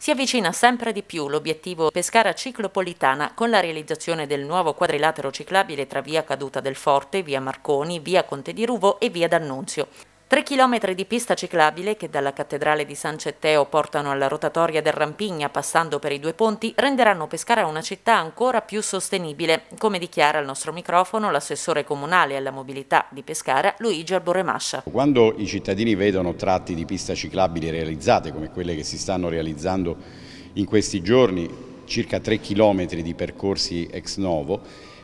Si avvicina sempre di più l'obiettivo Pescara Ciclopolitana con la realizzazione del nuovo quadrilatero ciclabile tra via Caduta del Forte, via Marconi, via Conte di Ruvo e via D'Annunzio. Tre chilometri di pista ciclabile che dalla cattedrale di San Cetteo portano alla rotatoria del Rampigna passando per i due ponti renderanno Pescara una città ancora più sostenibile, come dichiara al nostro microfono l'assessore comunale alla mobilità di Pescara Luigi Alboremascia. Quando i cittadini vedono tratti di pista ciclabile realizzate come quelle che si stanno realizzando in questi giorni, circa tre chilometri di percorsi ex novo,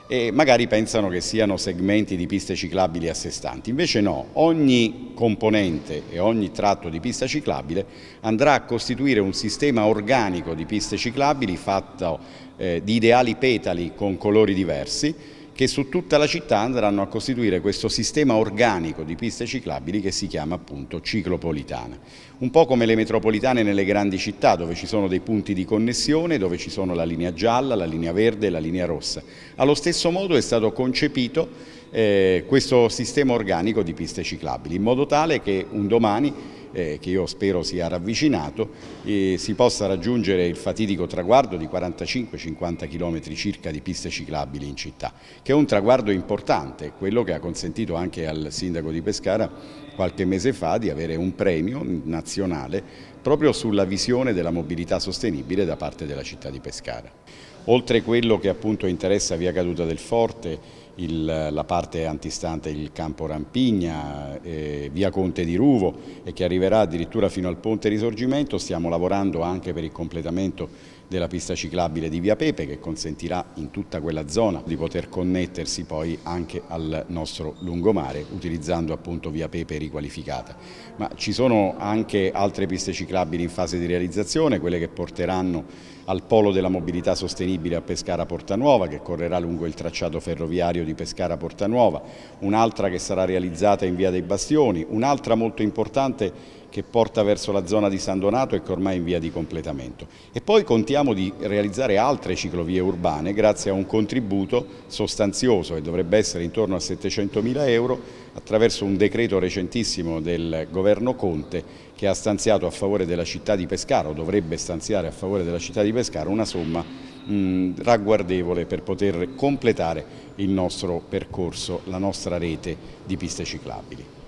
e magari pensano che siano segmenti di piste ciclabili a sé stanti. Invece no, ogni componente e ogni tratto di pista ciclabile andrà a costituire un sistema organico di piste ciclabili fatto eh, di ideali petali con colori diversi che su tutta la città andranno a costituire questo sistema organico di piste ciclabili che si chiama appunto ciclopolitana. Un po' come le metropolitane nelle grandi città dove ci sono dei punti di connessione, dove ci sono la linea gialla, la linea verde e la linea rossa. Allo stesso modo è stato concepito eh, questo sistema organico di piste ciclabili in modo tale che un domani eh, che io spero sia ravvicinato, e si possa raggiungere il fatidico traguardo di 45-50 km circa di piste ciclabili in città, che è un traguardo importante, quello che ha consentito anche al sindaco di Pescara qualche mese fa di avere un premio nazionale proprio sulla visione della mobilità sostenibile da parte della città di Pescara. Oltre quello che appunto interessa via Caduta del Forte, il, la parte antistante il campo Rampigna, eh, via Conte di Ruvo e che arriverà addirittura fino al ponte Risorgimento, stiamo lavorando anche per il completamento della pista ciclabile di via Pepe che consentirà in tutta quella zona di poter connettersi poi anche al nostro lungomare utilizzando appunto via Pepe riqualificata. Ma ci sono anche altre piste ciclabili ciclabili in fase di realizzazione, quelle che porteranno al polo della mobilità sostenibile a Pescara Portanuova che correrà lungo il tracciato ferroviario di Pescara Portanuova, un'altra che sarà realizzata in via dei Bastioni, un'altra molto importante che porta verso la zona di San Donato e che ormai è in via di completamento. E poi contiamo di realizzare altre ciclovie urbane grazie a un contributo sostanzioso che dovrebbe essere intorno a 700 mila euro attraverso un decreto recentissimo del governo Conte che ha stanziato a favore della città di Pescara o dovrebbe stanziare a favore della città di Pescara una somma mh, ragguardevole per poter completare il nostro percorso, la nostra rete di piste ciclabili.